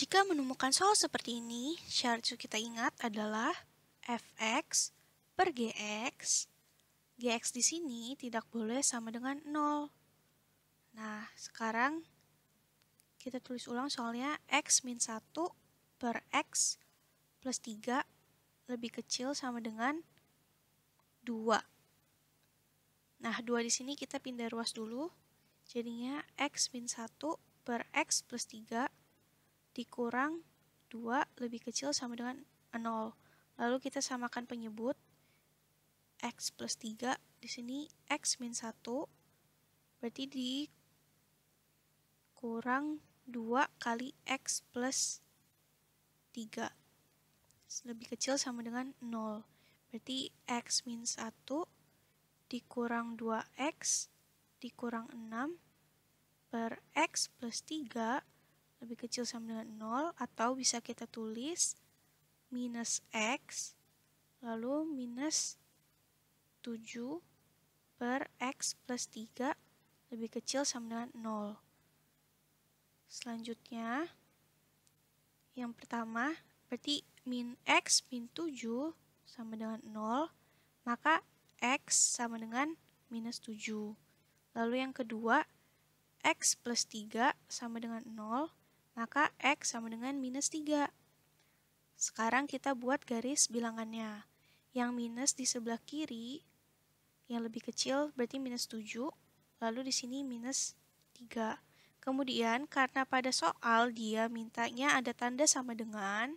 Jika menemukan soal seperti ini, syarat yang kita ingat adalah fx per gx. Gx di sini tidak boleh sama dengan 0. Nah, sekarang kita tulis ulang soalnya x min 1 per x plus 3 lebih kecil sama dengan 2. Nah, 2 di sini kita pindah ruas dulu. Jadinya x min 1 per x plus 3 dikurang 2 lebih kecil sama dengan 0. Lalu kita samakan penyebut X plus 3, di sini X min 1, berarti dikurang 2 kali X plus 3. Lebih kecil sama dengan 0. Berarti X min 1 dikurang 2X dikurang 6 per X plus 3 lebih kecil sama dengan 0 atau bisa kita tulis minus X lalu minus 7 per X plus 3 lebih kecil sama dengan 0 selanjutnya yang pertama berarti min X min 7 sama dengan 0 maka X sama dengan minus 7 lalu yang kedua X plus 3 sama dengan 0 maka X sama dengan minus 3. Sekarang kita buat garis bilangannya. Yang minus di sebelah kiri, yang lebih kecil berarti minus 7, lalu di sini minus 3. Kemudian, karena pada soal dia mintanya ada tanda sama dengan,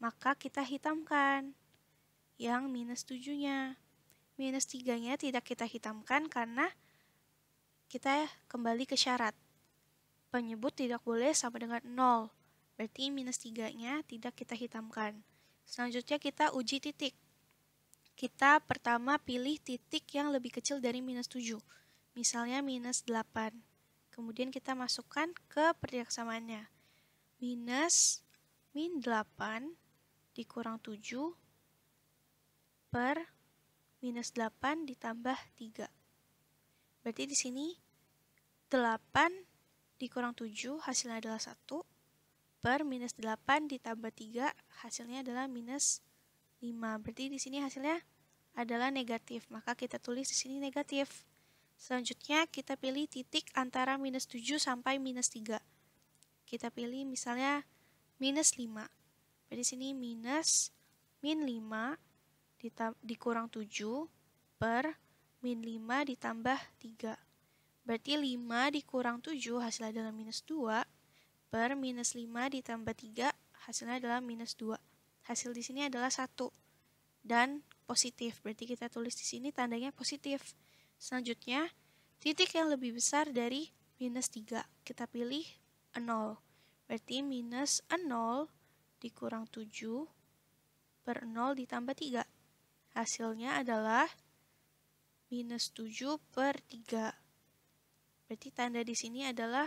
maka kita hitamkan yang minus 7-nya. Minus 3-nya tidak kita hitamkan karena kita kembali ke syarat. Penyebut tidak boleh sama dengan 0, berarti minus 3-nya tidak kita hitamkan. Selanjutnya kita uji titik. Kita pertama pilih titik yang lebih kecil dari minus 7, misalnya minus 8. Kemudian kita masukkan ke pertidaksamaannya. Minus min 8 dikurang 7 per minus 8 ditambah 3. Berarti di sini 8 dikurang 7 hasilnya adalah 1 per minus 8 ditambah 3 hasilnya adalah minus 5. Berarti di sini hasilnya adalah negatif, maka kita tulis di sini negatif. Selanjutnya kita pilih titik antara minus 7 sampai minus 3. Kita pilih misalnya minus 5. Berarti di sini minus min 5 dikurang 7 per min 5 ditambah 3. Berarti 5 dikurang 7 hasilnya adalah minus 2. Per minus 5 ditambah 3 hasilnya adalah minus 2. Hasil di sini adalah 1. Dan positif. Berarti kita tulis di sini tandanya positif. Selanjutnya, titik yang lebih besar dari minus 3. Kita pilih 0. Berarti minus 0 dikurang 7 per 0 ditambah 3. Hasilnya adalah minus 7 per 3. Berarti tanda di sini adalah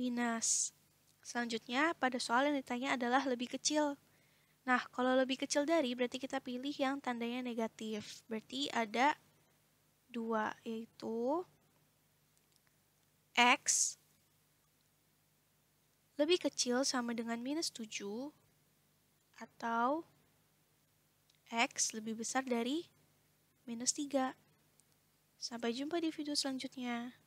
minus. Selanjutnya, pada soal yang ditanya adalah lebih kecil. Nah, kalau lebih kecil dari, berarti kita pilih yang tandanya negatif. Berarti ada dua, yaitu X lebih kecil sama dengan minus 7 atau X lebih besar dari minus 3. Sampai jumpa di video selanjutnya.